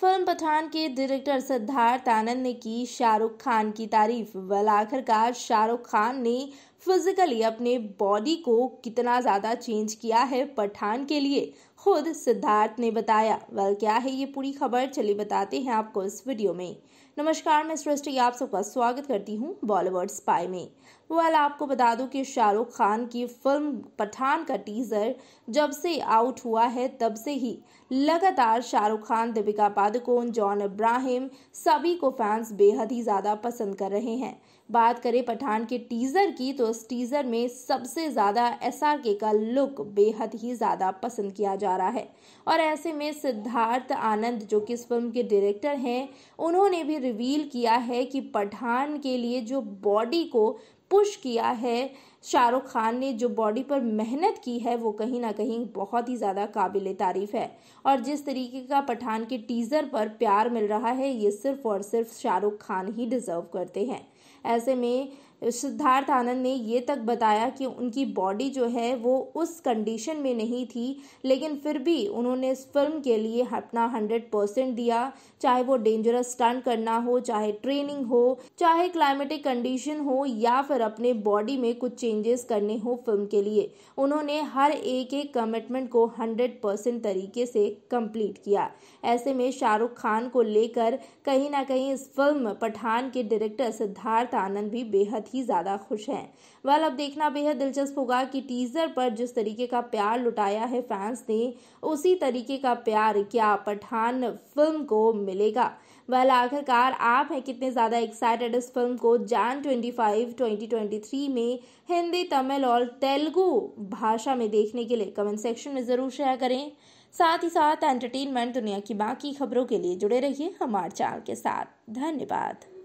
film Pathan के director Siddharth आनंद ने की शाहरुख खान की तारीफ वल आखिरकार शाहरुख खान ने फिजिकली अपने बॉडी को कितना ज़्यादा चेंज किया है पठान के लिए खुद सिद्धार्थ ने बताया वेल क्या है ये पूरी खबर चलिए बताते हैं आपको इस वीडियो में नमस्कार मैं सृष्टि आप सबका स्वागत करती हूँ बॉलीवुड स्पाई में वेल आपको बता दूं कि शाहरुख खान की फिल्म पठान का टीजर जब से आउट हुआ है तब से ही लगातार शाहरुख खान दीपिका पादुकोण जॉन इब्राहिम सभी को फैंस बेहद ही ज़्यादा पसंद कर रहे हैं बात करें पठान के टीजर की तो इस टीजर में सबसे ज़्यादा एस का लुक बेहद ही ज़्यादा पसंद किया जा जा रहा है और ऐसे में सिद्धार्थ आनंद जो कि इस फिल्म के डायरेक्टर हैं उन्होंने भी रिवील किया है कि पठान के लिए जो बॉडी को पुश किया है शाहरुख खान ने जो बॉडी पर मेहनत की है वो कहीं ना कहीं बहुत ही ज़्यादा काबिल तारीफ़ है और जिस तरीके का पठान के टीज़र पर प्यार मिल रहा है ये सिर्फ और सिर्फ शाहरुख खान ही डिज़र्व करते हैं ऐसे में सिद्धार्थ आनंद ने ये तक बताया कि उनकी बॉडी जो है वो उस कंडीशन में नहीं थी लेकिन फिर भी उन्होंने इस फिल्म के लिए अपना हंड्रेड परसेंट दिया चाहे वो डेंजरस स्टंट करना हो चाहे ट्रेनिंग हो चाहे क्लाइमेटिक कंडीशन हो या फिर अपने बॉडी में कुछ चेंजेस करने हो फिल्म के लिए उन्होंने हर एक एक कमिटमेंट को हंड्रेड परसेंट तरीके से कंप्लीट किया ऐसे में शाहरुख खान को लेकर कहीं ना कहीं इस फिल्म पठान के डायरेक्टर सिद्धार्थ आनंद भी बेहद ही ज़्यादा खुश हैं वेल अब देखना बेहद दिलचस्प होगा कि टीज़र पर जिस तरीके का प्यार लुटाया है फैंस ने उसी तरीके का प्यार क्या पठान फिल्म को मिलेगा वेल आखिरकार आप हैं कितने ज़्यादा एक्साइटेड इस फिल्म को जान 25 2023 में हिंदी तमिल और तेलुगु भाषा में देखने के लिए कमेंट सेक्शन में ज़रूर शेयर करें साथ ही साथ एंटरटेनमेंट दुनिया की बाकी खबरों के लिए जुड़े रहिए हमारे चैनल के साथ धन्यवाद